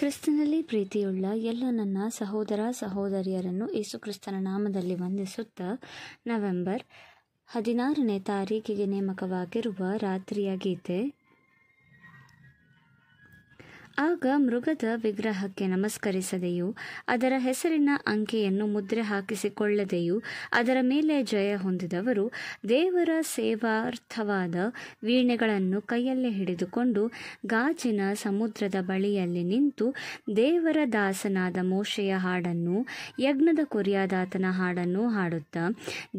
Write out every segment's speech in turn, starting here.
ಕ್ರಿಸ್ತನಲ್ಲಿ ಪ್ರೀತಿಯುಳ್ಳ ಎಲ್ಲ ನನ್ನ ಸಹೋದರ ಸಹೋದರಿಯರನ್ನು ಯೇಸುಕ್ರಿಸ್ತನ ನಾಮದಲ್ಲಿ ವಂದಿಸುತ್ತಾ ನವೆಂಬರ್ ಹದಿನಾರನೇ ತಾರೀಕಿಗೆ ನೇಮಕವಾಗಿರುವ ರಾತ್ರಿಯ ಗೀತೆ ಆಗ ಮೃಗದ ವಿಗ್ರಹಕ್ಕೆ ನಮಸ್ಕರಿಸದೆಯೂ ಅದರ ಹೆಸರಿನ ಅಂಕೆಯನ್ನು ಮುದ್ರೆ ಹಾಕಿಸಿಕೊಳ್ಳದೆಯೂ ಅದರ ಮೇಲೆ ಜಯ ಹೊಂದಿದವರು ದೇವರ ಸೇವಾರ್ಥವಾದ ವೀಣೆಗಳನ್ನು ಕೈಯಲ್ಲೇ ಹಿಡಿದುಕೊಂಡು ಗಾಜಿನ ಸಮುದ್ರದ ಬಳಿಯಲ್ಲಿ ನಿಂತು ದೇವರ ದಾಸನಾದ ಮೋಶೆಯ ಹಾಡನ್ನು ಯಜ್ಞದ ಕೊರಿಯಾದಾತನ ಹಾಡನ್ನು ಹಾಡುತ್ತಾ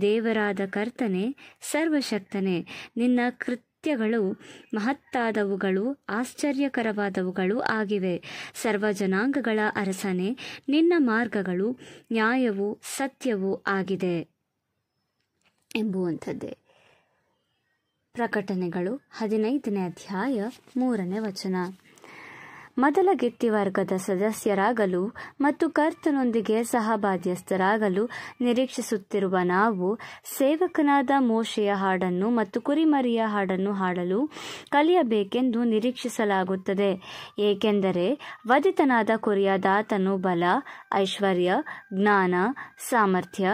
ದೇವರಾದ ಕರ್ತನೆ ಸರ್ವಶಕ್ತನೆ ನಿನ್ನ ಕೃತ್ ಸತ್ಯಗಳು ಮಹತ್ತಾದವುಗಳು ಆಶ್ಚರ್ಯಕರವಾದವುಗಳು ಆಗಿವೆ ಸರ್ವಜನಾಂಗಗಳ ಅರಸನೆ ನಿನ್ನ ಮಾರ್ಗಗಳು ನ್ಯಾಯವೂ ಸತ್ಯವು ಆಗಿದೆ ಎಂಬುವಂಥದ್ದೇ ಪ್ರಕಟಣೆಗಳು ಹದಿನೈದನೇ ಅಧ್ಯಾಯ ಮೂರನೇ ವಚನ ಮೊದಲ ಗಿತ್ತಿ ವರ್ಗದ ಸದಸ್ಯರಾಗಲು ಮತ್ತು ಕರ್ತನೊಂದಿಗೆ ಸಹಬಾಧ್ಯಸ್ಥರಾಗಲು ನಿರೀಕ್ಷಿಸುತ್ತಿರುವ ನಾವು ಸೇವಕನಾದ ಮೋಶೆಯ ಹಾಡನ್ನು ಮತ್ತು ಕುರಿಮರಿಯ ಹಾಡನ್ನು ಹಾಡಲು ಕಲಿಯಬೇಕೆಂದು ನಿರೀಕ್ಷಿಸಲಾಗುತ್ತದೆ ಏಕೆಂದರೆ ವಧಿತನಾದ ಕುರಿಯ ದಾತನು ಬಲ ಐಶ್ವರ್ಯ ಜ್ಞಾನ ಸಾಮರ್ಥ್ಯ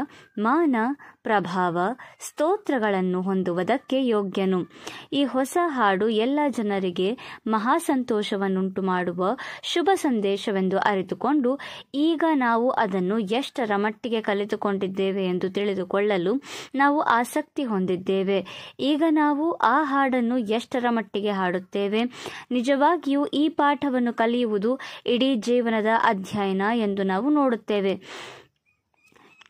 ಮಾನ ಪ್ರಭಾವ ಸ್ತೋತ್ರಗಳನ್ನು ಹೊಂದುವುದಕ್ಕೆ ಯೋಗ್ಯನು ಈ ಹೊಸ ಹಾಡು ಎಲ್ಲ ಜನರಿಗೆ ಮಹಾಸಂತೋಷವನ್ನುಂಟು ಮಾಡುವ ಶುಭ ಸಂದೇಶವೆಂದು ಅರಿತುಕೊಂಡು ಈಗ ನಾವು ಅದನ್ನು ಎಷ್ಟರ ಮಟ್ಟಿಗೆ ಕಲಿತುಕೊಂಡಿದ್ದೇವೆ ಎಂದು ತಿಳಿದುಕೊಳ್ಳಲು ನಾವು ಆಸಕ್ತಿ ಹೊಂದಿದ್ದೇವೆ ಈಗ ನಾವು ಆ ಹಾಡನ್ನು ಎಷ್ಟರ ಮಟ್ಟಿಗೆ ಹಾಡುತ್ತೇವೆ ನಿಜವಾಗಿಯೂ ಈ ಪಾಠವನ್ನು ಕಲಿಯುವುದು ಇಡೀ ಜೀವನದ ಅಧ್ಯಯನ ಎಂದು ನಾವು ನೋಡುತ್ತೇವೆ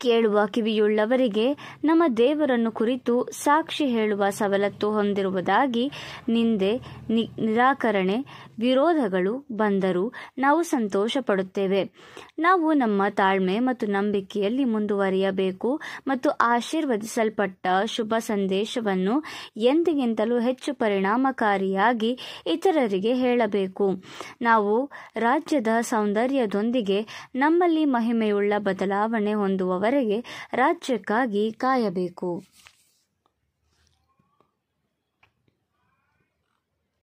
ಕೇಳುವ ಕಿವಿಯುಳ್ಳವರಿಗೆ ನಮ್ಮ ದೇವರನ್ನು ಕುರಿತು ಸಾಕ್ಷಿ ಹೇಳುವ ಸವಲತ್ತು ಹೊಂದಿರುವುದಾಗಿ ನಿಂದೆ ನಿರಾಕರಣೆ ವಿರೋಧಗಳು ಬಂದರೂ ನಾವು ಸಂತೋಷ ಪಡುತ್ತೇವೆ ನಾವು ನಮ್ಮ ತಾಳ್ಮೆ ಮತ್ತು ನಂಬಿಕೆಯಲ್ಲಿ ಮುಂದುವರಿಯಬೇಕು ಮತ್ತು ಆಶೀರ್ವದಿಸಲ್ಪಟ್ಟ ಶುಭ ಸಂದೇಶವನ್ನು ಎಂದಿಗಿಂತಲೂ ಹೆಚ್ಚು ಪರಿಣಾಮಕಾರಿಯಾಗಿ ಇತರರಿಗೆ ಹೇಳಬೇಕು ನಾವು ರಾಜ್ಯದ ಸೌಂದರ್ಯದೊಂದಿಗೆ ನಮ್ಮಲ್ಲಿ ಮಹಿಮೆಯುಳ್ಳ ಬದಲಾವಣೆ ಹೊಂದುವವ ವರೆಗೆ ರಾಜ್ಯಕ್ಕಾಗಿ ಕಾಯಬೇಕು